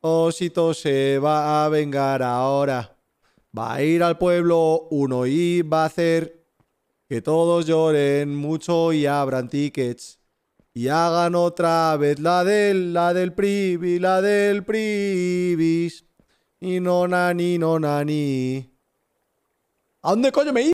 Osito se va a vengar ahora. Va a ir al pueblo uno y va a hacer que todos lloren mucho y abran tickets. Y hagan otra vez la del, la del privi, la del privis. Y no nani, no nani. ¿A dónde coño me